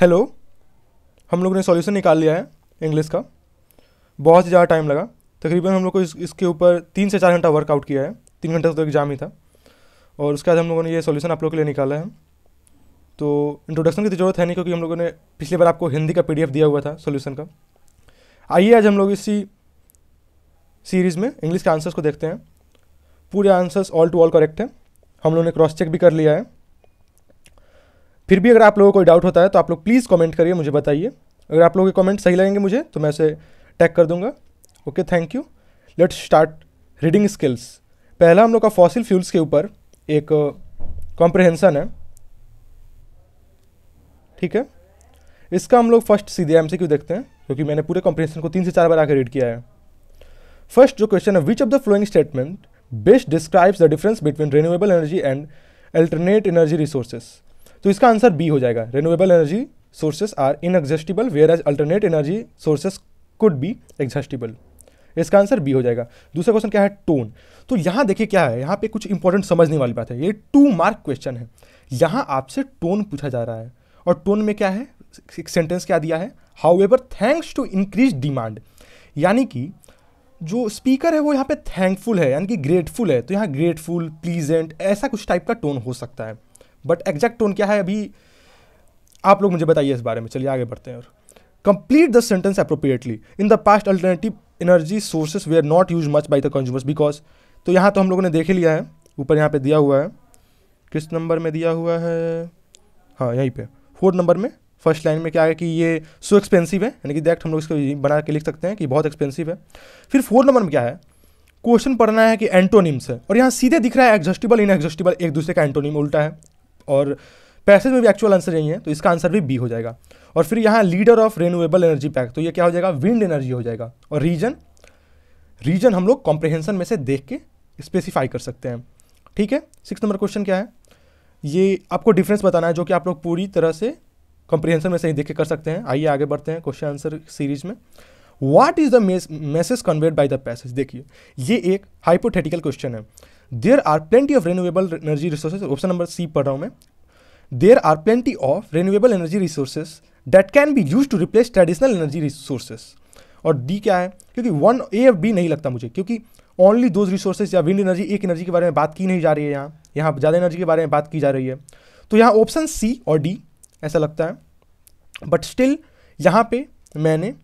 hello हम लोग ने सॉल्यूशन निकाल लिया है इंग्लिश का बहुत ही ज़्यादा टाइम लगा तकरीबन हम लोग को इस, इसके ऊपर तीन से चार घंटा वर्कआउट किया है तीन घंटे घंटा तो एग्ज़ाम ही था और उसके बाद हम लोगों ने ये सॉल्यूशन आप लोग के लिए निकाला है तो इंट्रोडक्शन की तो ज़रूरत है नहीं क्योंकि हम लोगों ने पिछली बार आपको हिंदी का पी दिया हुआ था सोल्यूशन का आइए आज हम लोग इसी सीरीज़ में इंग्लिश के आंसर्स को देखते हैं पूरे answers all to all correct हैं हम लोगों ने क्रॉस चेक भी कर लिया है फिर भी अगर आप लोगों को कोई डाउट होता है तो आप लोग प्लीज़ कमेंट करिए मुझे बताइए अगर आप लोगों के कमेंट सही लगेंगे मुझे तो मैं उसे टैग कर दूंगा okay thank you let's start reading skills पहला हम लोग का फॉसिल फ्यूल्स के ऊपर एक कॉम्प्रहेंसन है ठीक है इसका हम लोग फर्स्ट सीधे एम देखते हैं क्योंकि मैंने पूरे कॉम्प्रहेंसन को तीन से चार बार आकर रीड किया है फर्स्ट जो क्वेश्चन है which of the flowing statement best describes the difference between renewable energy and alternate energy resources तो इसका आंसर बी हो जाएगा renewable energy sources are inexhaustible whereas alternate energy sources could be exhaustible इसका answer B हो जाएगा दूसरा question क्या है टोन तो यहाँ देखिए क्या है यहाँ पे कुछ इंपॉर्टेंट समझने वाली बात है ये टू मार्क क्वेश्चन है यहाँ आपसे टोन पूछा जा रहा है और टोन में क्या है एक सेंटेंस क्या दिया है however thanks to increase demand यानी कि जो स्पीकर है वो यहाँ पे थैंकफुल है यानी कि ग्रेटफुल है तो यहाँ ग्रेटफुल प्लीजेंट ऐसा कुछ टाइप का टोन हो सकता है बट एग्जैक्ट टोन क्या है अभी आप लोग मुझे बताइए इस बारे में चलिए आगे बढ़ते हैं और complete the sentence appropriately in the past alternative energy sources they are not use much by the consumers because तो यहाँ तो हम लोगों ने देख लिया है ऊपर यहाँ पे दिया हुआ है किस नंबर में दिया हुआ है हाँ यहीं पे फोर्थ नंबर में फर्स्ट लाइन में क्या है कि ये सो एक्सपेंसिव है यानी कि डायरेक्ट हम लोग इसको बना के लिख सकते हैं कि बहुत एक्सपेंसिव है फिर फोर्थ नंबर में क्या है क्वेश्चन पढ़ना है कि एंटोनिम्स है और यहाँ सीधे दिख रहा है एग्जस्टिबल इन एग्जस्टिबल एक दूसरे का एंटोनिम उल्टा है और पैसेज में भी एक्चुअल आंसर यही है तो इसका आंसर भी बी हो जाएगा और फिर यहाँ leader of renewable energy pack तो ये क्या हो जाएगा विंड एनर्जी हो जाएगा और रीजन रीजन हम लोग कॉम्प्रिहेंसन में से देख के स्पेसिफाई कर सकते हैं ठीक है सिक्स नंबर क्वेश्चन क्या है ये आपको डिफरेंस बताना है जो कि आप लोग पूरी तरह से कॉम्प्रिहेंसन में से ही देख के कर सकते हैं आइए आगे बढ़ते हैं क्वेश्चन आंसर सीरीज में what is the message conveyed by the passage देखिए ये एक हाइपोथेटिकल क्वेश्चन है there are plenty of renewable energy resources option number C पढ़ रहा हूँ मैं there are plenty of renewable energy resources that can be use to replace traditional energy resources और D क्या है क्योंकि वन ए एफ बी नहीं लगता मुझे क्योंकि ओनली दोज रिसोर्सेज या विंड एनर्जी एक एनर्जी के बारे में बात की नहीं जा रही है यहाँ यहाँ ज़्यादा एनर्जी के बारे में बात की जा रही है तो यहाँ ऑप्शन सी और डी ऐसा लगता है बट स्टिल यहाँ पे मैंने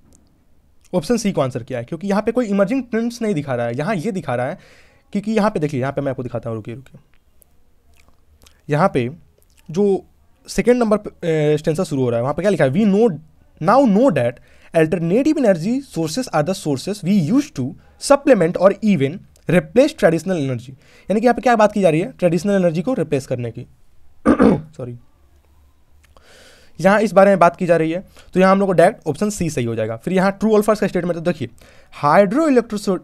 ऑप्शन सी को आंसर किया है क्योंकि यहाँ पे कोई इमर्जिंग ट्रेंड्स नहीं दिखा रहा है यहाँ ये दिखा रहा है क्योंकि यहाँ पे देखिए यहाँ पे मैं आपको दिखाता हूँ रुकिए रुकिए यहाँ पे जो सेकेंड नंबर स्टेंसर शुरू हो रहा है वहाँ पे क्या लिखा है we know now know that alternative energy sources are the sources we use to supplement और इवन रिप्लेस ट्रेडिशनल एनर्जी यानी कि यहाँ पे क्या बात की जा रही है ट्रेडिशनल एनर्जी को रिप्लेस करने की सॉरी यहाँ इस बारे में बात की जा रही है तो यहाँ हम लोग को डायरेक्ट ऑप्शन सी सही हो जाएगा फिर यहाँ ट्रू ऑल्फर्स का स्टेटमेंट तो देखिए hydro electro so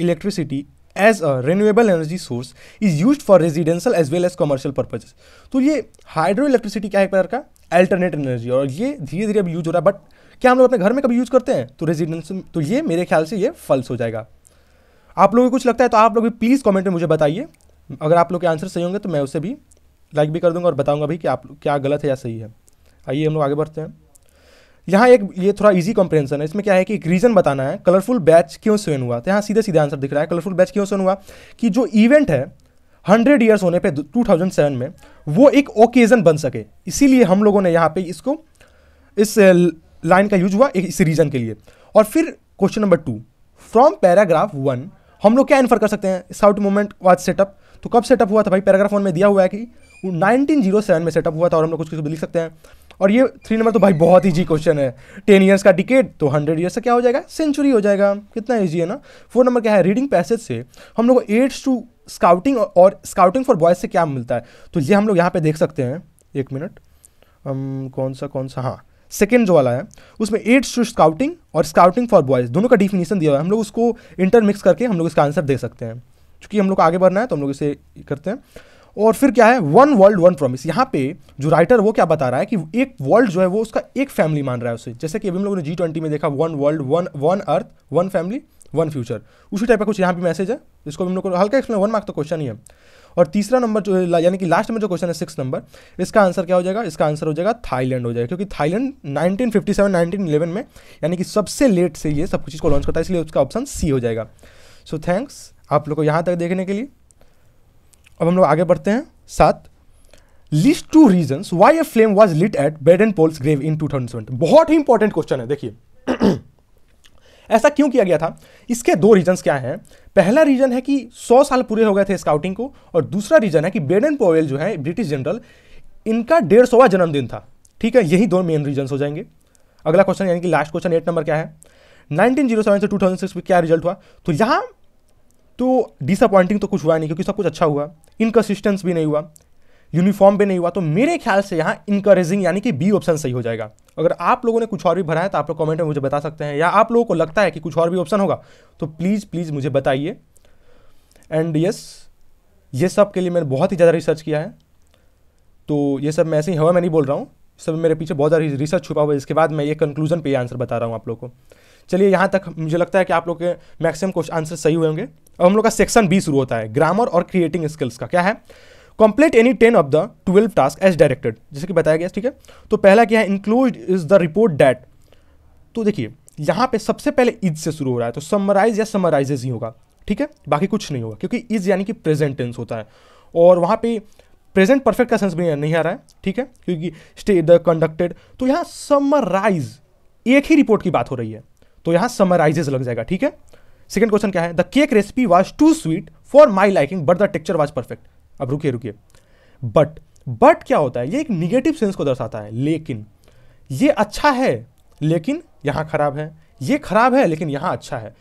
electricity as a renewable energy source is use for residential as well as commercial purposes तो ये हाइड्रो इलेक्ट्रिसिटी क्या है एक प्रकार का अल्टरनेट एनर्जी और ये धीरे धीरे अभी यूज हो रहा है बट क्या हम लोग अपने घर में कभी यूज करते हैं तो रेजिडेंशियल तो ये मेरे ख्याल से ये फल्स हो जाएगा आप लोगों को कुछ लगता है तो आप लोग भी प्लीज़ कॉमेंट में मुझे बताइए अगर आप लोग के आंसर सही होंगे तो मैं उसे भी लाइक भी कर दूंगा और बताऊंगा भी कि आप क्या गलत है या सही है आइए हम लोग आगे बढ़ते हैं यहाँ एक ये थोड़ा इजी कॉम्प्रेंसन है इसमें क्या है कि एक रीज़न बताना है कलरफुल बैच क्यों सेवन हुआ तो यहाँ सीधे सीधे आंसर दिख रहा है कलरफुल बैच क्यों सेवन हुआ कि जो इवेंट है हंड्रेड ईयर्स होने पे 2007 में वो एक ओकेजन बन सके इसीलिए हम लोगों ने यहाँ पे इसको इस लाइन का यूज हुआ इस रीज़न के लिए और फिर question number two from paragraph one हम लोग क्या इन्फर कर सकते हैं साउट मोमेंट वाज सेटअप तो कब सेटअप हुआ था भाई पैराग्राफ वन में दिया हुआ है कि 1907 में सेटअप हुआ था और हम लोग कुछ कुछ लिख सकते हैं और ये थ्री नंबर तो भाई बहुत ईजी क्वेश्चन है टेन ईयर्स का डिकेट तो हंड्रेड ईयर्स का क्या हो जाएगा सेंचुरी हो जाएगा कितना ईजी है ना फोर नंबर क्या है रीडिंग पैसेज से हम लोग को एड्स टू स्काउटिंग और स्काउटिंग फॉर बॉयज से क्या मिलता है तो ये हम लोग यहाँ पे देख सकते हैं एक मिनट कौन सा कौन सा हाँ सेकेंड जो वाला है उसमें एड्स टू स्काउटिंग और स्काउटिंग फॉर बॉयज़ दोनों का डिफिनीसन दिया हुआ है हम लोग उसको इंटरमिक्स करके हम लोग इसका आंसर दे सकते हैं चूंकि हम लोग को आगे बढ़ना है तो हम लोग इसे करते हैं और फिर क्या है वन वर्ल्ड वन प्रॉमिस यहाँ पे जो राइटर वो क्या बता रहा है कि एक वर्ल्ड जो है वो उसका एक फैमिली मान रहा है उसे जैसे कि अभी हम लोगों ने जी ट्वेंटी में देखा one world one one earth one family one future उसी टाइप का कुछ यहाँ पे मैसेज है इसको हम लोग को हल्का एक्सप्लेन वन मार्क्स तो क्वेश्चन ही है और तीसरा नंबर जो यानी कि लास्ट में जो क्वेश्चन है सिक्स नंबर इसका आंसर क्या हो जाएगा इसका आंसर हो जाएगा थाईलैंड हो जाएगा क्योंकि थाईलैंड 1957 1911 में यानी कि सबसे लेट से ये सब कुछ चीज़ को लॉन्च करता है इसलिए उसका ऑप्शन सी हो जाएगा सो so, थैंक्स आप लोग को यहाँ तक देखने के लिए अब हम लोग आगे बढ़ते हैं सात list two reason why a flame was lit at bed and poles grave in 2007 बहुत ही इंपॉर्टेंट क्वेश्चन है देखिए ऐसा क्यों किया गया था इसके दो रीजंस क्या हैं पहला रीजन है कि 100 साल पूरे हो गए थे स्काउटिंग को और दूसरा रीजन है कि बेडन पोवेल जो है ब्रिटिश जनरल इनका डेढ़ सौवा जन्मदिन था ठीक है यही दो मेन रीजन हो जाएंगे अगला क्वेश्चन यानी कि लास्ट क्वेश्चन एट नंबर क्या है 1907 से 2006 में क्या रिजल्ट हुआ तो यहाँ तो डिसअपॉइंटिंग तो कुछ हुआ नहीं क्योंकि सब कुछ अच्छा हुआ इनकसिस्टेंस भी नहीं हुआ यूनिफॉर्म भी नहीं हुआ तो मेरे ख्याल से यहाँ इंकरेजिंग यानी कि बी ऑप्शन सही हो जाएगा अगर आप लोगों ने कुछ और भी भरा है तो आप लोग कमेंट में मुझे बता सकते हैं या आप लोगों को लगता है कि कुछ और भी ऑप्शन होगा तो प्लीज़ प्लीज़ मुझे बताइए एंड यस ये सब के लिए मैंने बहुत ही ज़्यादा रिसर्च किया है तो ये सब मैं ऐसे ही हवा में नहीं बोल रहा हूँ सब मेरे पीछे बहुत ज़्यादा रिसर्च छुपा हुआ है इसके बाद मैं ये कंक्लूजन पे आंसर बता रहा हूँ आप लोग को चलिए यहाँ तक मुझे लगता है कि आप लोग के मैक्सिमम क्वेश्चन आंसर सही हुए होंगे अब हम लोग का सेक्शन बी शुरू होता है ग्रामर और क्रिएटिंग स्किल्स का क्या है complete any ten of the twelve task as directed जैसे कि बताया गया ठीक है तो पहला क्या है enclosed is the report that तो देखिए यहाँ पे सबसे पहले ईद से शुरू हो रहा है तो समराइज या समराइजेज ही होगा ठीक है बाकी कुछ नहीं होगा क्योंकि ईज यानी कि प्रेजेंट टेंस होता है और वहाँ पे प्रेजेंट परफेक्ट का सेंस भी नहीं आ रहा है ठीक है क्योंकि स्टे द कंडक्टेड तो यहाँ समराइज एक ही रिपोर्ट की बात हो रही है तो यहां समराइजेस लग जाएगा ठीक है सेकेंड क्वेश्चन क्या है the cake recipe was too sweet for my liking but the texture was perfect अब रुकिए रुकिए बट बट क्या होता है ये एक निगेटिव सेंस को दर्शाता है लेकिन ये अच्छा है लेकिन यहां खराब है ये खराब है लेकिन यहां अच्छा है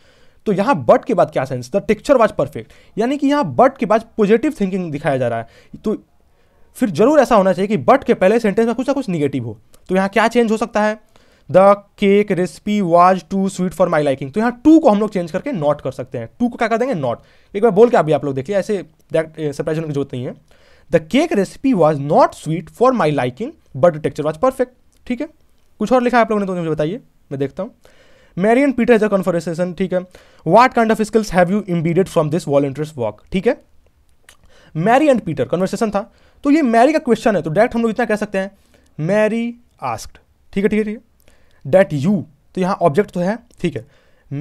तो यहां बट के बाद क्या sense the texture was perfect यानी कि यहां बट के बाद पॉजिटिव थिंकिंग दिखाया जा रहा है तो फिर जरूर ऐसा होना चाहिए कि बट के पहले सेंटेंस में कुछ ना कुछ निगेटिव हो तो यहां क्या चेंज हो सकता है the cake recipe was too sweet for my liking तो यहाँ टू को हम लोग चेंज करके नॉट कर सकते हैं टू को क्या कर देंगे नॉट एक बार बोल के अभी आप लोग देखिए ऐसे सरप्राइज होने uh, की जरूरत नहीं है the cake recipe was not sweet for my liking but texture was perfect ठीक है कुछ और लिखा है आप लोगों ने तो मुझे बताइए मैं देखता हूँ Mary and Peter is a conversation ठीक है what kind of skills have you imbibed from this volunteers work ठीक है मैरी एंड पीटर कन्वर्सेशन था तो ये मैरी का क्वेश्चन है तो डायरेक्ट हम लोग इतना कह सकते हैं मैरी आस्क्ड ठीक है ठीक है ठीक है डैट यू तो यहाँ ऑब्जेक्ट तो है ठीक है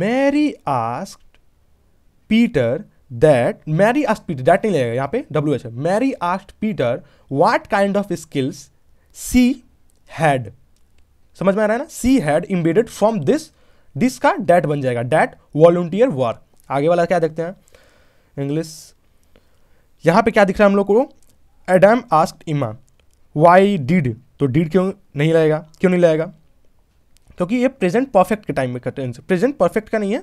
Mary ask Peter that Mary asked Peter that नहीं लगेगा यहाँ पे W H Mary asked Peter what kind of skills she had समझ में आ रहा है ना she had embedded from this this का डैट बन जाएगा डैट वॉल्टियर वॉर आगे वाला क्या देखते हैं इंग्लिश यहाँ पे क्या दिख रहा है हम लोग को Adam ask Emma why did तो डिड क्यों नहीं लगेगा क्यों नहीं लगेगा क्योंकि ये प्रेजेंट परफेक्ट के टाइम में का टेंस प्रेजेंट परफेक्ट का नहीं है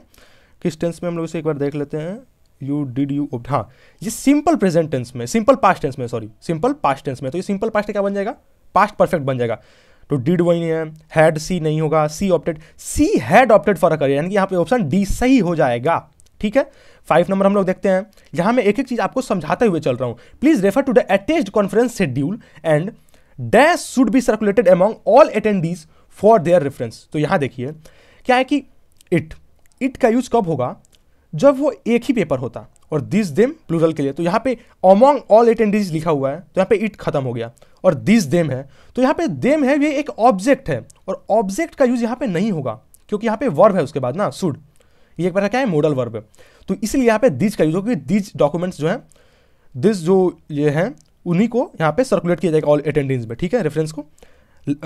किस टेंस में हम लोग इसे एक बार देख लेते हैं यू डिड यू ओब्ड हाँ ये सिंपल प्रेजेंट टेंस में सिंपल पास्ट टेंस में सॉरी सिंपल पास्ट टेंस में तो ये सिंपल पास्ट क्या बन जाएगा पास्ट परफेक्ट बन जाएगा तो डिड वही है हैड सी नहीं होगा she opted she had opted for a career यानी कि यहाँ पे ऑप्शन डी सही हो जाएगा ठीक है फाइव नंबर हम लोग देखते हैं यहाँ मैं एक एक चीज़ आपको समझाते हुए चल रहा हूँ please refer to the attached conference schedule and dash should be circulated among all attendees for their reference तो यहाँ देखिए क्या है कि इट इट का यूज कब होगा जब वो एक ही पेपर होता और दिस देम प्लूरल के लिए तो यहाँ पे अमोंग ऑल एटेंडीज लिखा हुआ है तो यहाँ पे इट खत्म हो गया और दिस देम है तो यहाँ पे देम है ये एक ऑब्जेक्ट है और ऑब्जेक्ट का यूज यहाँ पे नहीं होगा क्योंकि यहाँ पे वर्ब है उसके बाद ना सुड ये एक बार क्या है मॉडल वर्ब है तो इसलिए यहाँ पे दिज का यूज होगा क्योंकि दिज डॉक्यूमेंट्स जो है दिस जो ये है उन्हीं को यहाँ पे सर्कुलेट किया जाएगा ऑल अटेंडेंस में ठीक है रेफरेंस को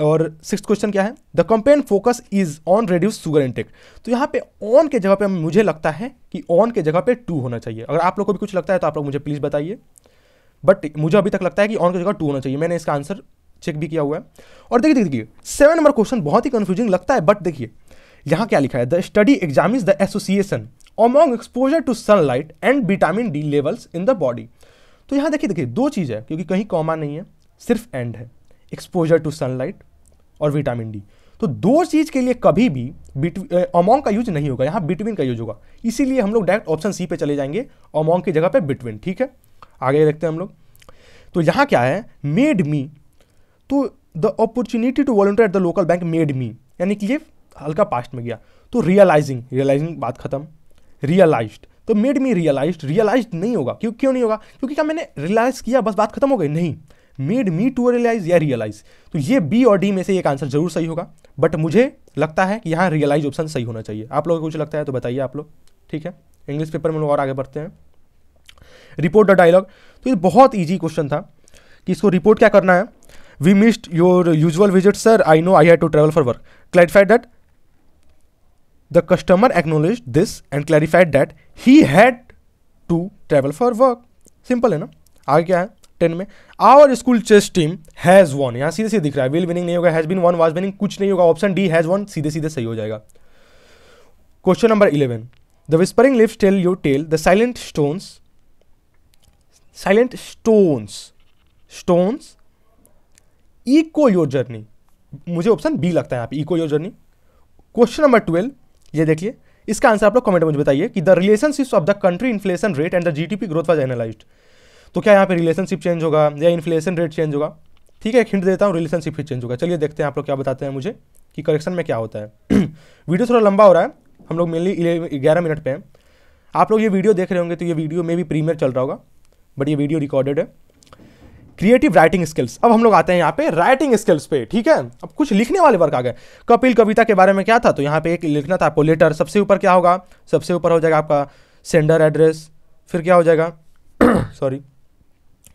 और सिक्स क्वेश्चन क्या है the campaign focus is on reduce sugar intake तो यहाँ पे ऑन के जगह पे मुझे लगता है कि ऑन के जगह पे टू होना चाहिए अगर आप लोग को भी कुछ लगता है तो आप लोग मुझे प्लीज़ बताइए बट मुझे अभी तक लगता है कि ऑन की जगह टू होना चाहिए मैंने इसका आंसर चेक भी किया हुआ है और देखिए देखिए सेवन नंबर क्वेश्चन बहुत ही कंफ्यूजिंग लगता है बट देखिए यहाँ क्या लिखा है the study examines the association among exposure to sunlight and vitamin D levels in the body तो यहाँ देखिए देखिए दो चीज़ है क्योंकि कहीं कॉमा नहीं है सिर्फ एंड है एक्सपोजर टू सनलाइट और विटामिन डी तो दो चीज़ के लिए कभी भी अमोंग का यूज नहीं होगा यहां बिटवीन का यूज होगा इसीलिए हम लोग डायरेक्ट ऑप्शन सी पे चले जाएंगे अमोंग की जगह पे बिटवीन ठीक है आगे देखते हैं हम लोग तो यहां क्या है मेड मी तो the opportunity to volunteer at the local bank made me यानी कि ये हल्का पास्ट में गया तो रियलाइजिंग रियलाइजिंग बात खत्म रियलाइज तो मेड मी रियलाइज रियलाइज नहीं होगा क्यों क्यों नहीं होगा क्योंकि क्या मैंने रियलाइज किया बस बात खत्म हो गई नहीं मेड मी टू रियलाइज या रियलाइज तो ये बी और डी में से एक आंसर जरूर सही होगा बट मुझे लगता है कि यहाँ रियलाइज ऑप्शन सही होना चाहिए आप लोगों को कुछ लगता है तो बताइए आप लोग ठीक है इंग्लिश पेपर में लोग और आगे बढ़ते हैं रिपोर्ट द डायलॉग तो ये बहुत ईजी क्वेश्चन था कि इसको रिपोर्ट क्या करना है we missed your usual visit sir I know I had to travel for work clarified that the customer acknowledge this and clarified that he had to travel for work simple है ना आगे क्या है ten में our school chess team has won यहाँ सीधे सीधे दिख रहा है विल विनिंग नहीं होगा has been won was winning कुछ नहीं होगा ऑप्शन डी हैज़ वन सीधे सीधे सही हो जाएगा question number eleven the whispering lift tell you tell the silent stones silent stones stones echo your journey मुझे ऑप्शन बी लगता है यहाँ पे echo your journey question number twelve ये देखिए इसका आंसर आप लोग कमेंट में मुझे बताइए कि the relationship of the country inflation rate and the GDP growth was analysed तो क्या यहाँ पे रिलेशनशिप चेंज होगा या इन्फ्लेशन रेट चेंज होगा ठीक है एक हिंट देता हूँ रिलेशनशिप ही चेंज होगा चलिए देखते हैं आप लोग क्या बताते हैं मुझे कि करेक्शन में क्या होता है वीडियो थोड़ा लंबा हो रहा है हम लोग मेनली ग्यारह मिनट पर हैं आप लोग ये वीडियो देख रहे होंगे तो ये वीडियो में भी प्रीमियर चल रहा होगा बट ये वीडियो रिकॉर्डेड है क्रिएटिव राइटिंग स्किल्स अब हम लोग आते हैं यहाँ पे राइटिंग स्किल्स पे ठीक है अब कुछ लिखने वाले वर्क आ गए कपिल कविता के बारे में क्या था तो यहाँ पे एक लिखना था आपको लेटर सबसे ऊपर क्या होगा सबसे ऊपर हो जाएगा आपका सेंडर एड्रेस फिर क्या हो जाएगा सॉरी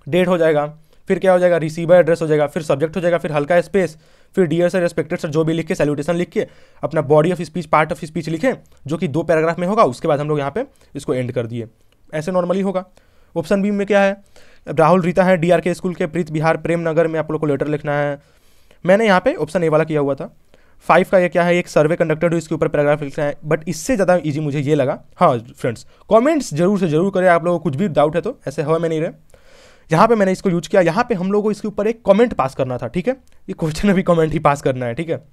डेट हो जाएगा फिर क्या हो जाएगा रिसीवर एड्रेस हो जाएगा फिर सब्जेक्ट हो जाएगा फिर हल्का स्पेस फिर डियर सर रेस्पेक्टेड सर जो भी लिख के सैल्यूटेशन लिख के अपना body of speech part of speech लिखें जो कि दो पैराग्राफ में होगा उसके बाद हम लोग यहाँ पे इसको एंड कर दिए ऐसे नॉर्मली होगा ऑप्शन बी में क्या है राहुल रीता है डी के स्कूल के प्रीत बिहार प्रेम नगर में आप लोग को लेटर लिखना है मैंने यहाँ पे ऑप्शन ए वाला किया हुआ था फाइव का ये क्या है एक सर्वे कंडक्टेड हो इसके ऊपर पैराग्राफ लिखना है बट इससे ज़्यादा ईजी मुझे ये लगा हाँ फ्रेंड्स कॉमेंट्स जरूर से जरूर करें आप लोगों को कुछ भी डाउट है तो ऐसे हवा में नहीं रहे यहाँ पे मैंने इसको यूज किया यहाँ पे हम लोगों को इसके ऊपर एक कमेंट पास करना था ठीक है ये क्वेश्चन अभी कमेंट ही पास करना है ठीक है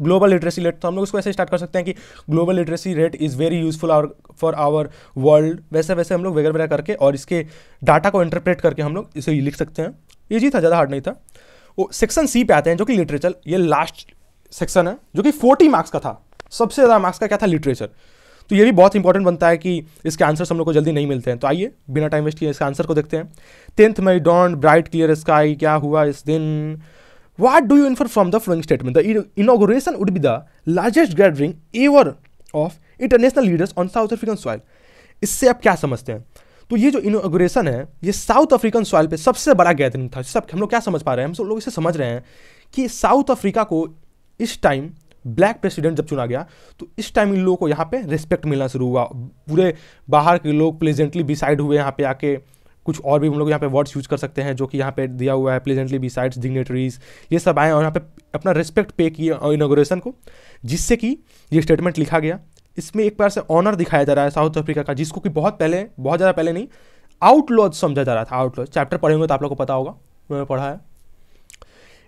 ग्लोबल लिटरेसी रेट तो हम लोग इसको ऐसे स्टार्ट कर सकते हैं कि global literacy rate is very useful our for our world वैसे वैसे हम लोग वगैरह वगैरह करके और इसके डाटा को इंटरप्रेट करके हम लोग इसे लिख सकते हैं ये जी था ज़्यादा हार्ड नहीं था वो सेक्शन सी पे आते हैं जो कि लिटरेचर ये लास्ट सेक्शन है जो कि फोर्टी मार्क्स का था सबसे ज़्यादा मार्क्स का क्या था लिटरेचर तो ये भी बहुत इंपॉर्टेंट बनता है कि इसके आंसर्स हम लोग को जल्दी नहीं मिलते हैं तो आइए बिना टाइम वेस्ट किए इसके आंसर को देखते हैं tenth May don't bright clear sky क्या हुआ इस दिन what do you infer from the flowing statement the inauguration would be the largest gathering ever of international leaders on South African soil इससे आप क्या समझते हैं तो ये जो इनोग्रेशन है ये साउथ अफ्रीकन सॉइल पे सबसे बड़ा गैदरिंग था सब हम लोग क्या समझ पा रहे हैं हम सब लोग इसे समझ रहे हैं कि साउथ अफ्रीका को इस टाइम ब्लैक प्रेसिडेंट जब चुना गया तो इस टाइम इन लोगों को यहाँ पे रिस्पेक्ट मिलना शुरू हुआ पूरे बाहर के लोग प्लेजेंटली बिसाइड हुए यहाँ पे आके कुछ और भी हम लोग यहाँ पे वर्ड्स यूज कर सकते हैं जो कि यहाँ पे दिया हुआ है प्लेजेंटली बिसाइड्स डिग्नेटरीज ये सब आए और यहाँ पे अपना रिस्पेक्ट पे किए इनोग्रेशन को जिससे कि ये स्टेटमेंट लिखा गया इसमें एक बार से ऑनर दिखाया जा रहा है साउथ अफ्रीका का जिसको कि बहुत पहले बहुत ज़्यादा पहले नहीं आउटलॉज समझा जा रहा था आउटलॉज चैप्टर पढ़ेंगे तो आप लोग को पता होगा मैंने पढ़ा है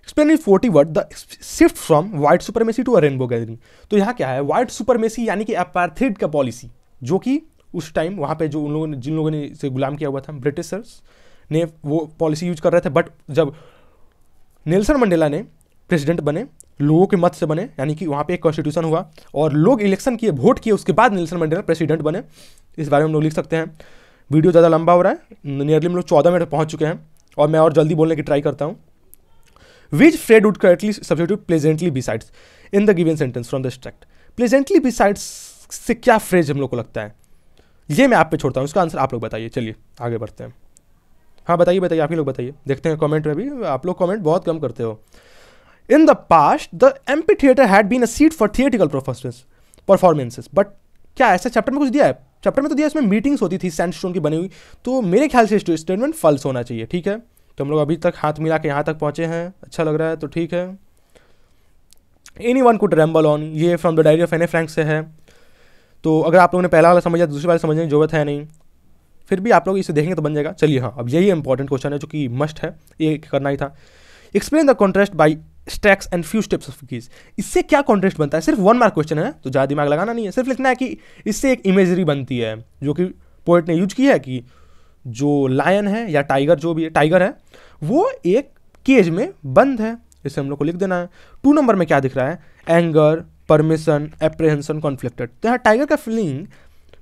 explain in forty word the shift from white supremacy to a rainbow gathering तो यहाँ क्या है वाइट सुपरमेसी यानी कि अपार्थिड का पॉलिसी जो कि उस टाइम वहाँ पे जो उन लोगों ने जिन लोगों ने इसे गुलाम किया हुआ था ब्रिटिशर्स ने वो पॉलिसी यूज कर रहे थे बट जब नेल्सन मंडेला ने प्रेसिडेंट बने लोगों के मत से बने यानी कि वहाँ पे एक कॉन्स्टिट्यूशन हुआ और लोग इलेक्शन किए वोट किए उसके बाद नेल्सन मंडेला प्रेसिडेंट बने इस बारे में हम लोग लिख सकते हैं वीडियो ज़्यादा लंबा हो रहा है नियरली हम लोग चौदह मिनट पहुँच चुके हैं और मैं और जल्दी बोलने की ट्राई करता हूँ Fred Fred would subject to pleasantly besides in the given sentence from the struct pleasantly besides से क्या फ्रेज हम लोग को लगता है ये मैं आप पे छोड़ता हूँ इसका आंसर आप लोग बताइए चलिए आगे बढ़ते हैं हाँ बताइए बताइए आप ही लोग बताइए देखते हैं कमेंट में भी आप लोग कमेंट बहुत कम करते हो in the past the M P theatre had been a seat for theatrical performances performances but क्या ऐसा चैप्टर में कुछ दिया है चैप्टर में तो दिया इसमें मीटिंग्स होती थी सैंडस्टोन की बनी हुई तो मेरे ख्याल से स्टेटमेंट फल्स होना चाहिए ठीक है तो हम लोग अभी तक हाथ मिला के यहाँ तक पहुँचे हैं अच्छा लग रहा है तो ठीक है any one could ramble on ये from the diary of Anne Frank से है तो अगर आप लोगों ने पहला वाला समझा दूसरे तो दूसरी वाला समझने की जरूरत है नहीं फिर भी आप लोग इसे देखेंगे तो बन जाएगा चलिए हाँ अब यही इंपॉर्टेंट क्वेश्चन है जो कि मस्ट है ये करना ही था explain the contrast by stacks and few steps of keys इससे क्या कॉन्ट्रेस्ट बनता है सिर्फ वन मार्क क्वेश्चन है तो ज़्यादा दिमाग लगाना नहीं है सिर्फ लिखना है कि इससे एक इमेजरी बनती है जो कि पोइट ने यूज की है कि जो लायन है या टाइगर जो भी है टाइगर है वो एक केज में बंद है इसे हम लोग को लिख देना है टू नंबर में क्या दिख रहा है एंगर परमिशन एप्रेहेंसन कॉन्फ्लिक्टेड तो यहाँ टाइगर का फीलिंग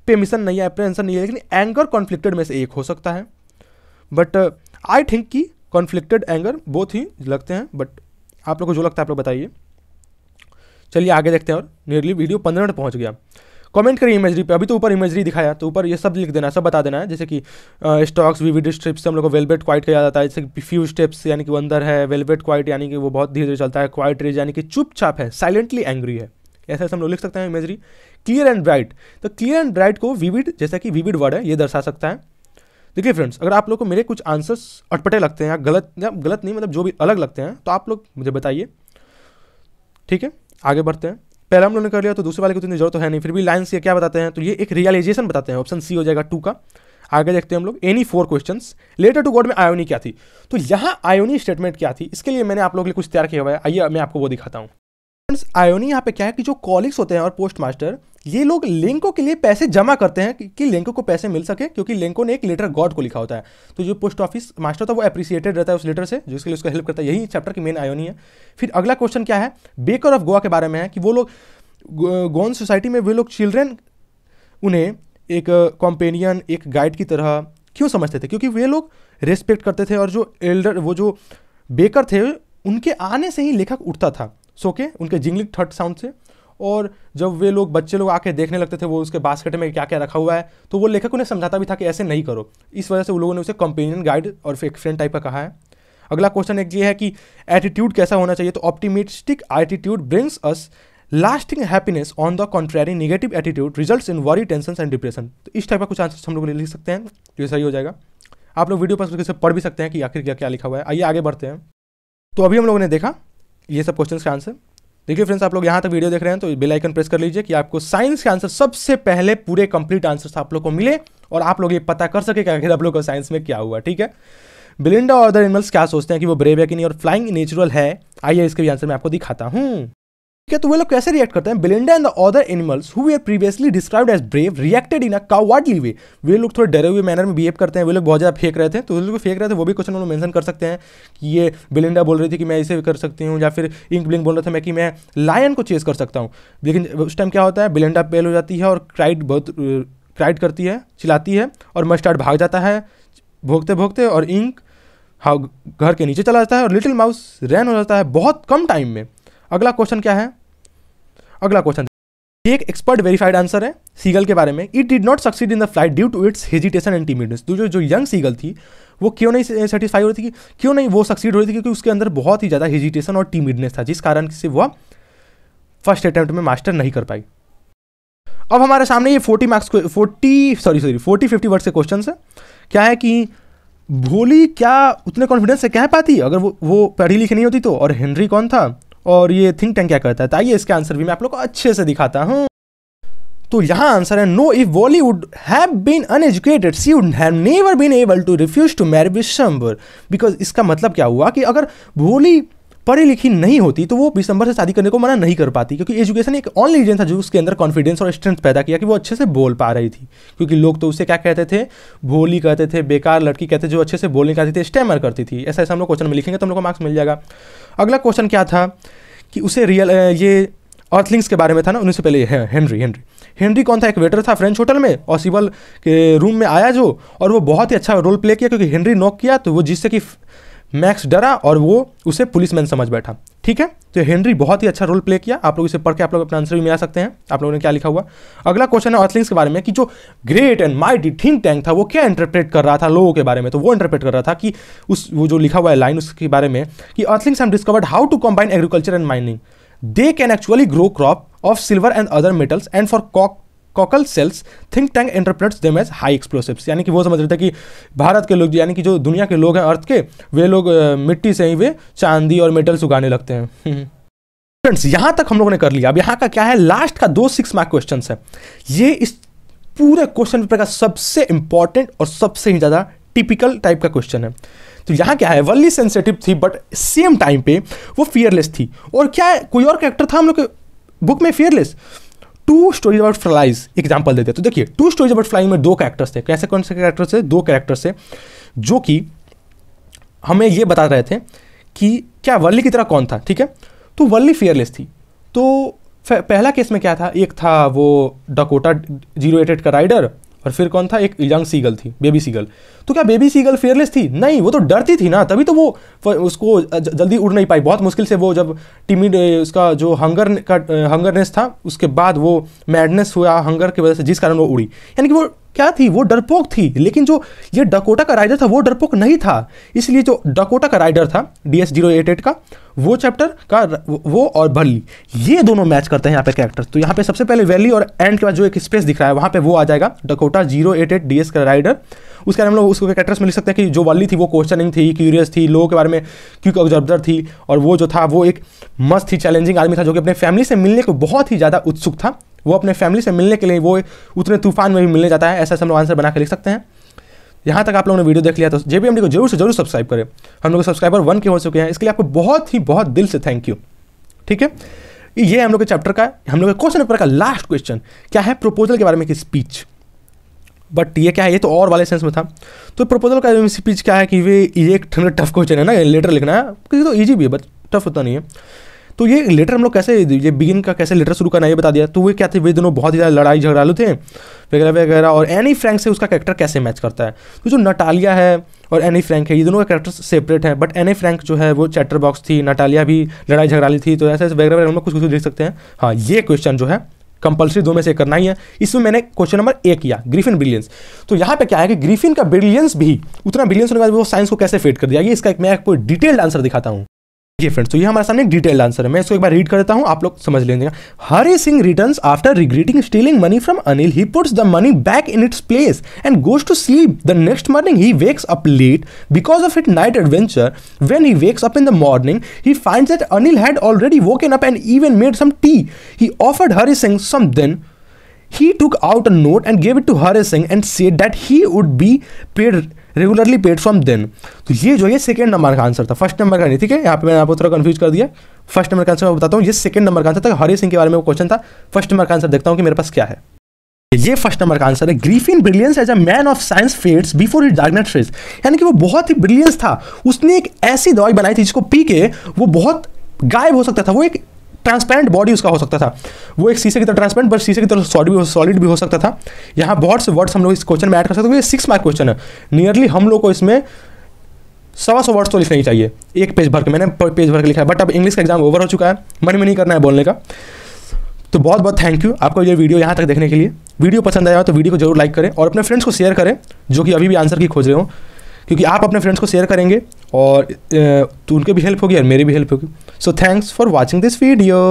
पेमिशन नहीं है एप्रेहेंसन नहीं है लेकिन एंगर कॉन्फ्लिक्टेड में से एक हो सकता है बट आई थिंक कि कॉन्फ्लिक्टेड एंगर बोथ ही लगते हैं बट आप लोग को जो लगता है आप लोग बताइए चलिए आगे देखते हैं और नियरली वीडियो पंद्रह मिनट पहुँच गया कमेंट करिए इमेजरी पे अभी तो ऊपर इमेजरी दिखाया तो ऊपर ये सब लिख देना है सब बता देना है जैसे कि स्टॉक्स विविड स्ट्रिप्स से हम लोग को वेलवेट क्वाइट किया जाता है जैसे कि फ्यू स्टेप्स यानी कि वो अंदर है वेलवेट क्वाइट यानी कि वो बहुत धीरे धीरे चलता है क्वाइट रेज यानी कि चुपचाप है साइलेंटली एंग्री है ऐसा ऐसा हम लोग लिख सकते हैं इमेजरी क्लियर एंड ब्राइट तो क्लियर एंड ब्राइट को विविड जैसा कि विविड वर्ड है ये दर्शा सकता है देखिए फ्रेंड्स अगर आप लोग को मेरे कुछ आंसर्स अटपटे लगते हैं या गलत या गलत नहीं मतलब जो भी अलग लगते हैं तो आप लोग मुझे बताइए ठीक है आगे बढ़ते हैं पहला हम लोगों ने कर लिया तो दूसरे वाले को तो इतनी जरूरत तो है नहीं फिर भी लाइन के क्या बताते हैं तो ये एक रियलाइजेशन बताते हैं ऑप्शन सी हो जाएगा टू का आगे देखते हैं हम लोग any four question letter to God में आयोनी क्या थी तो यहाँ आयोनी स्टेटमेंट क्या थी इसके लिए मैंने आप लोग के लिए कुछ तैयार किया हुआ है आइए मैं आपको वो दिखाता हूँ फ्रेंड्स आयोनी यहाँ पे क्या है कि जो कॉलिग्स होते हैं और पोस्ट मास्टर ये लोग लेंको के लिए पैसे जमा करते हैं कि, कि लेंको को पैसे मिल सके क्योंकि लेंको ने एक लेटर गॉड को लिखा होता है तो जो पोस्ट ऑफिस मास्टर था वो अप्रिसिएटेड रहता है उस लेटर से जिसके लिए उसका हेल्प करता है यही चैप्टर की मेन आयोनी है फिर अगला क्वेश्चन क्या है बेकर ऑफ गोवा के बारे में है कि वो लोग गोन सोसाइटी में वे लोग चिल्ड्रेन उन्हें एक कॉम्पेनियन एक गाइड की तरह क्यों समझते थे क्योंकि वे लोग रेस्पेक्ट करते थे और जो एल्डर वो जो बेकर थे उनके आने से ही लेखक उठता था सो के उनके जिंगलिंग थर्ड साउंड से और जब वे लोग बच्चे लोग आके देखने लगते थे वो उसके बास्केट में क्या क्या रखा हुआ है तो वो लेखक उन्हें समझाता भी था कि ऐसे नहीं करो इस वजह से उन लोगों ने उसे कंपेनियन गाइड और फिर फ्रेंड टाइप का कहा है अगला क्वेश्चन एक ये है कि एटीट्यूड कैसा होना चाहिए तो optimistic attitude brings us lasting happiness on the contrary negative attitude result in worry tension and depression तो इस टाइप का कुछ आंसर हम लोग लिख सकते हैं जो तो सही हो जाएगा आप लोग वीडियो पर से पढ़ भी सकते हैं कि आखिर क्या क्या लिखा हुआ है आइए आगे बढ़ते हैं तो अभी हम लोगों ने देखा ये सब क्वेश्चन का आंसर देखिए फ्रेंड्स आप लोग यहाँ तक वीडियो देख रहे हैं तो बेल आइकन प्रेस कर लीजिए कि आपको साइंस के आंसर सबसे पहले पूरे कंप्लीट आंसर आप लोग को मिले और आप लोग ये पता कर सके कि आखिर आप लोग को साइंस में क्या हुआ ठीक है बिलिंडा और अदर एनिमल्स क्या सोचते हैं कि वो ब्रेव है कि नहीं और फ्लाइंग नेचुरल है आइए इसके भी आंसर मैं आपको दिखाता हूँ क्या तो वे लोग कैसे रिएक्ट करते हैं Belinda and the other animals who were previously described as brave reacted in a cowardly way way लोग थोड़े डरे हुए मैनर में बिहेव करते हैं वे लोग बहुत ज़्यादा फेंक रहे थे तो वे लोग फेंक रहे थे वो भी क्वेश्चन मेंशन कर सकते हैं कि ये बिलिंडा बोल रही थी कि मैं इसे कर सकती हूँ या फिर इंक ब्लिंक बोल रहा था मैं कि मैं लायन को चेस कर सकता हूँ लेकिन उस टाइम क्या होता है बिलिंडा पेल हो जाती है और क्राइड बहुत क्राइड करती है चिलती है और मस्टार्ड भाग जाता है भोगते भोगते और इंक घर के नीचे चला जाता है और लिटिल माउस रैन हो जाता है बहुत कम टाइम में अगला क्वेश्चन क्या है अगला क्वेश्चन ये एक एक्सपर्ट वेरीफाइड आंसर है सीगल के बारे में it did not succeed in the flight due to its hesitation and timidness जो जो यंग सीगल थी वो क्यों नहीं सेटिस्फाई हो रही थी क्यों नहीं वो सक्सीड हो रही थी क्योंकि उसके अंदर बहुत ही ज़्यादा हेजिटेशन और टीमिडनेस था जिस कारण से वह फर्स्ट अटैम्प्ट में मास्टर नहीं कर पाई अब हमारे सामने ये forty marks forty sorry sorry forty fifty words के क्वेश्चन है क्या है कि भोली क्या उतने कॉन्फिडेंस से कह पाती अगर वो वो पढ़ी लिखी नहीं होती तो और हेनरी कौन था और ये थिंक टैंक क्या करता है तो आइए इसके आंसर भी मैं आप लोग को अच्छे से दिखाता हूँ तो यहाँ आंसर है no if Bollywood have been uneducated she would have never been able to refuse to marry Vishwambhar because इसका मतलब क्या हुआ कि अगर भोली पढ़ी लिखी नहीं होती तो वो बीस नंबर से शादी करने को मना नहीं कर पाती क्योंकि एजुकेशन एक ऑनली रीजन था जो उसके अंदर कॉन्फिडेंस और स्ट्रेंथ पैदा किया कि वो अच्छे से बोल पा रही थी क्योंकि लोग तो उसे क्या कहते थे भोली कहते थे बेकार लड़की कहते थे जो अच्छे से बोल नहीं थे थी करती थी ऐसा ऐसा हम लोग क्वेश्चन में लिखेंगे तो हम लोग को मार्क्स मिल जाएगा अगला क्वेश्चन क्या था कि उसे रियल ये अर्थलिंग्स के बारे में था ना उनसे पहले है, हेनरी हेनरी हेनरी कौन था एक वेटर था फ्रेंच होटल में और सिबल के रूम में आया जो और वो बहुत ही अच्छा रोल प्ले किया क्योंकि हेनरी नॉक किया तो वो जिससे कि मैक्स डरा और वो उसे पुलिसमैन समझ बैठा ठीक है तो हेनरी बहुत ही अच्छा रोल प्ले किया आप लोग इसे पढ़ के आप लोग अपना आंसर भी मिला सकते हैं आप लोगों ने क्या लिखा हुआ अगला क्वेश्चन है अर्थलिंग्स के बारे में कि जो great and mighty think tank था वो क्या इंटरप्रेट कर रहा था लोगों के बारे में तो वो इंटरप्रेट कर रहा था कि उस वो जो लिखा हुआ है लाइन उसके बारे में कि earthlings am discovered how to combine agriculture and mining they can actually grow crop of silver and other metals and for cock cockle shells think tank interprets them as high explosives यानी कि वो समझ रहे थे कि भारत के लोग यानी कि जो दुनिया के लोग हैं अर्थ के वे लोग मिट्टी से ही वे चांदी और मेटल्स उगाने लगते हैं फ्रेंड्स यहां तक हम लोगों ने कर लिया अब यहाँ का क्या है लास्ट का दो सिक्स मार्क क्वेश्चन है ये इस पूरे क्वेश्चन पेपर का सबसे इंपॉर्टेंट और सबसे ही ज़्यादा टिपिकल टाइप का क्वेश्चन है तो यहाँ क्या है वल्ली सेंसिटिव थी बट सेम टाइम पे वो फियरलेस थी और क्या है कोई और कैरेक्टर था हम लोग के बुक में fearless two stories about flies example देते हैं तो देखिए टू स्टोरीज अबाउट फ्लाइंग में दो कैरेक्टर्स थे कैसे कौन से कैरेक्टर्स थे दो कैरेक्टर्स थे जो कि हमें ये बता रहे थे कि क्या वर्ली की तरह कौन था ठीक है तो वर्ली फेयरलेस थी तो पहला केस में क्या था एक था वो डकोटा जीरो एटेड का राइडर और फिर कौन था एक यंग सीगल थी बेबी सीगल तो क्या बेबी सीगल फेयरलेस थी नहीं वो तो डरती थी ना तभी तो वो उसको जल्दी उड़ नहीं पाई बहुत मुश्किल से वो जब टिमिड उसका जो हंगर का हंगरनेस था उसके बाद वो मैडनेस हुआ हंगर की वजह से जिस कारण वो उड़ी यानी कि वो क्या थी वो डरपोक थी लेकिन जो ये डकोटा का राइडर था वो डरपोक नहीं था इसलिए जो डकोटा का राइडर था D S zero eight eight का वो चैप्टर का वो और भली ये दोनों मैच करते हैं यहाँ पे कैरेक्टर तो यहाँ पे सबसे पहले वैली और एंड के बाद जो एक स्पेस दिख रहा है वहाँ पे वो आ जाएगा Dakota zero eight eight D S का राइडर उसके बारे हम लोग उसको कैरेक्टर्स में लिख सकते हैं कि जो वल्ली थी वो क्वेश्चनिंग थी क्यूरियस थी लोगों के बारे में क्योंकि ऑब्जर्वर थी और वो जो था वो एक मस्त थी चैलेंजिंग आदमी था जो कि अपने फैमिली से मिलने को बहुत ही ज़्यादा उत्सुक था वो अपने फैमिली से मिलने के लिए वो उतने तूफान में भी मिलने जाता है ऐसा हम लोग आंसर बना के लिख सकते हैं यहाँ तक आप लोगों ने वीडियो देख लिया तो जे को जरूर से जरूर सब्सक्राइब करें हम लोग सब्सक्राइबर वन के हो चुके हैं इसके लिए आपको बहुत ही बहुत दिल से थैंक यू ठीक है ये हम लोग के चैप्टर का हम लोग के क्वेश्चन पेपर का लास्ट क्वेश्चन क्या है प्रपोजल के बारे में एक स्पीच बट ये क्या है ये तो और वाले सेंस में था तो प्रपोजल का स्पीच क्या है कि वे ये एक टफ क्वेश्चन है ना लेटर लिखना है क्योंकि तो ईजी भी है बट टफ होता नहीं है तो ये लेटर हम लोग कैसे ये बिगिन का कैसे लेटर शुरू करना ये बता दिया तो वे क्या थे वे दोनों बहुत ही ज़्यादा लड़ाई झगड़ालू थे वगैरह वगैरह और एनी फ्रैंक से उसका कैरेक्टर कैसे मैच करता है तो जो नटालिया है और एनी फ्रैंक है ये दोनों का कैरेक्टर सेपरेट है बट एनी फ्रैंक जो है वो चैटर बॉक्स थी नटालिया भी लड़ाई झगड़ाली थी तो ऐसे वगैरह वगैरह हम लोग कुछ कुछ देख सकते हैं हाँ ये क्वेश्चन जो है कंपलसरी दो में से करना ही है इसमें मैंने क्वेश्चन नंबर एक किया ग्रीफिन ब्रिलियंस तो यहाँ पे क्या है कि ग्रीफिन का ब्रिलियंस भी उतना ब्रिलियंस होने के बाद वो साइंस को कैसे फेड कर दिया ये इसका एक मैं आपको डिटेल्ड आंसर दिखाता हूँ ये फ्रेंड्स तो ये हमारे सामने डिटेल्ड आंसर है मैं इसको एक बार रीड कर देता हूँ आप लोग समझ लेंगे Hari Singh returns after regretting stealing money from Anil he puts the money back in its place and goes to sleep the next morning he wakes up late because of it night adventure when he wakes up in the morning he find that Anil had already woken up and even made some tea he offered Hari Singh some then he took out a note and gave it to Hari Singh and said that he would be paid regularly paid from then तो ये जो है second number का answer था first number का नहीं ठीक है यहाँ पे मैंने आपको थोड़ा कन्फ्यूज कर दिया फर्स्ट नंबर का आंसर मैं बताता हूँ ये सेकंड नंबर का आंसर था हरी सिंह के बारे में क्वेश्चन था फर्स्ट नंबर का आंसर देखता हूँ कि मेरे पास क्या है ये फर्स्ट नंबर का आंसर है Griffin's brilliance as a man of science fades before its darkness phase यानी कि वो बहुत ही ब्रिलियंस था उसने एक ऐसी दवाई बनाई थी जिसको पी के वो बहुत गायब हो सकता था वो एक ट्रांसपेरेंट बॉडी उसका हो सकता था वो एक शीशे की तरह ट्रांसपेरेंट बट शीशे की तरह सॉलिड भी सॉलिड भी हो सकता था यहाँ बहुत से वर्ड्स हम लोग इस क्वेश्चन में ऐड कर सकते हैं सिक्स मार्क क्वेश्चन है नियरली हम लोग को इसमें सवा सौ वर्ड्स तो लिखना ही चाहिए एक पेज भर के मैंने पेज भर के लिखा है बट अब इंग्लिश का एग्जाम ओवर हो चुका है मन में नहीं करना है बोलने का तो बहुत बहुत थैंक यू आपको ये वीडियो यहाँ तक देखने के लिए वीडियो पसंद आया तो वीडियो को जरूर लाइक करें और अपने फ्रेंड्स को शेयर करें जो कि अभी भी आंसर की खोज रहे हो क्योंकि आप अपने फ्रेंड्स को शेयर करेंगे और तो उनकी भी हेल्प होगी और मेरी भी हेल्प होगी so thanks for watching this video